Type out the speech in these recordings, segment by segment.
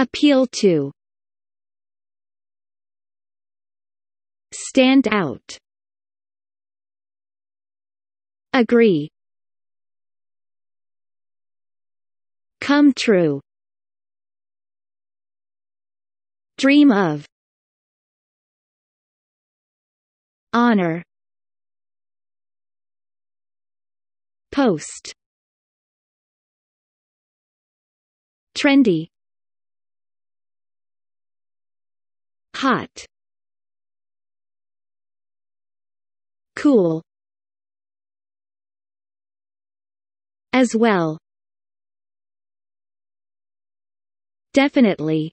Appeal to Stand out Agree Come true Dream of Honor Post Trendy hot cool as well definitely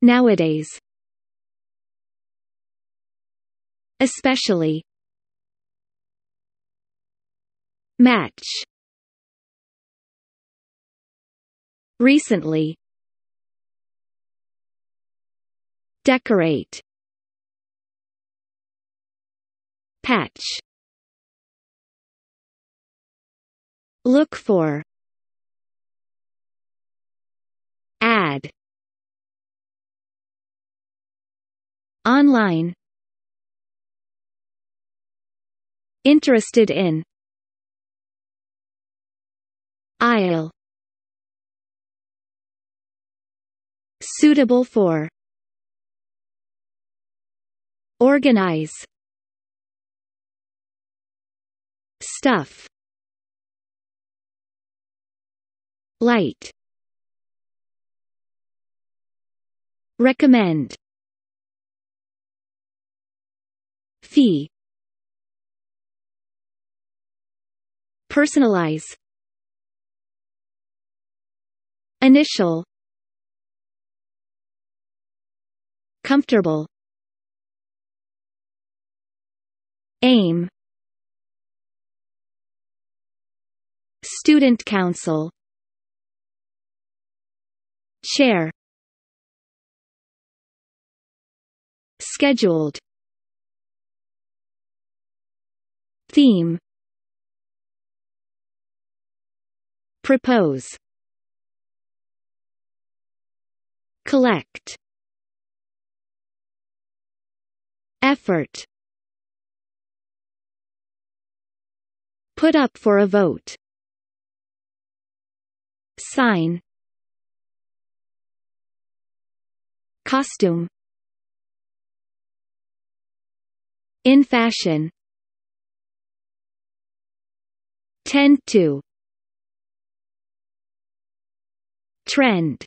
nowadays especially match recently Decorate Patch Look for Add Online Interested in Aisle Suitable for Organize Stuff Light Recommend Fee Personalize Initial Comfortable AIM Student Council Chair Scheduled Theme Propose Collect Effort Put up for a vote. Sign Costume In fashion Tend to Trend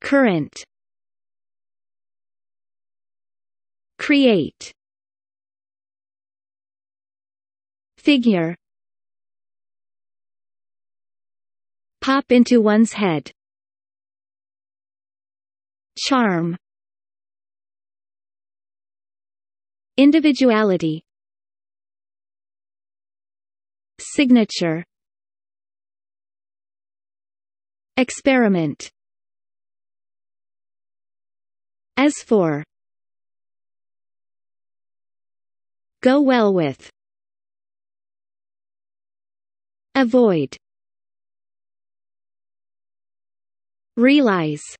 Current Create Figure Pop into one's head Charm Individuality Signature Experiment As for Go well with Avoid Realize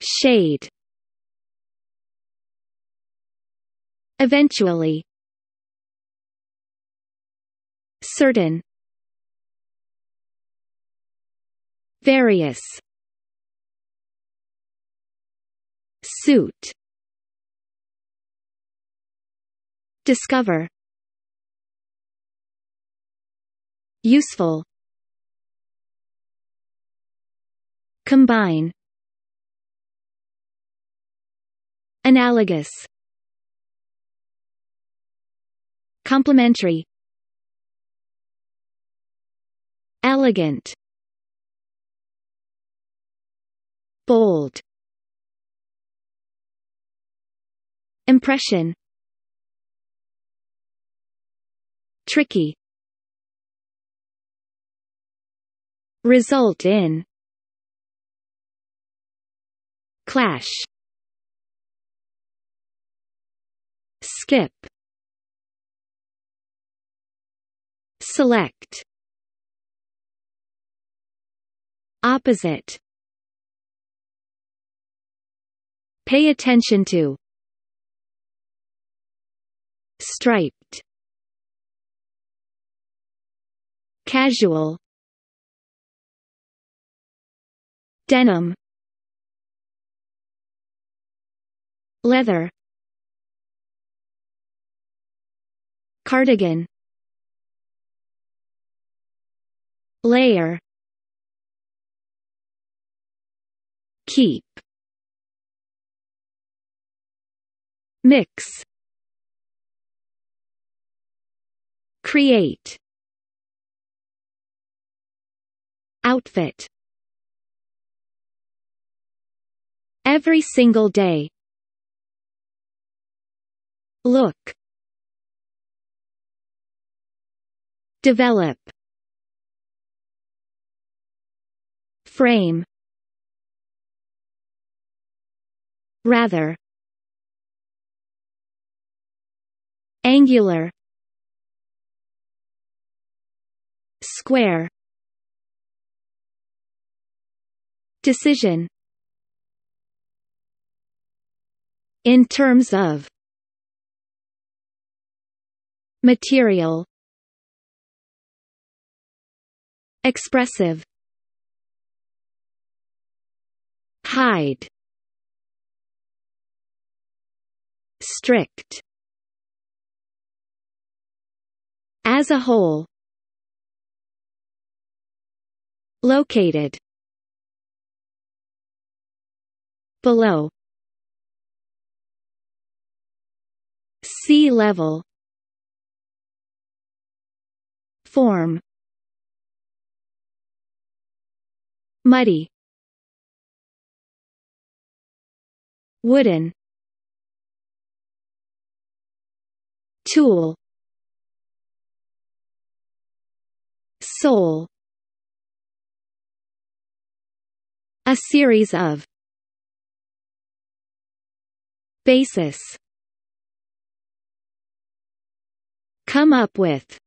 Shade Eventually Certain Various Suit Discover Useful Combine Analogous Complementary Elegant Bold Impression Tricky result in clash skip select opposite pay attention to striped casual Denim Leather Cardigan Layer Keep Mix Create Outfit Every single day. Look. Develop. Frame. Rather. Angular. Square. Decision in terms of material expressive hide strict as a whole located below Sea level Form Muddy Wooden Tool Soul A series of Basis Come up with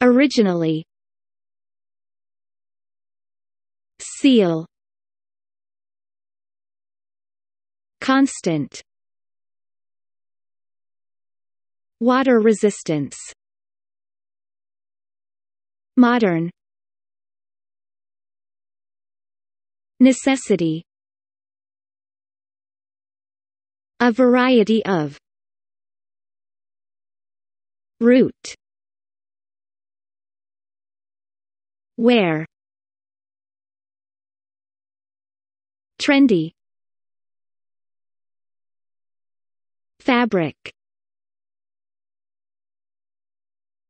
Originally Seal Constant Water resistance Modern Necessity A variety of Root Where Trendy Fabric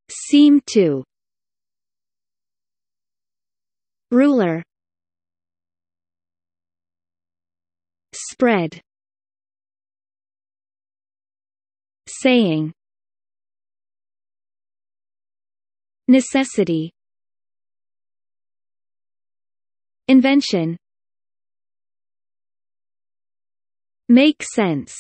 Seem to Ruler Spread Saying Necessity Invention Make sense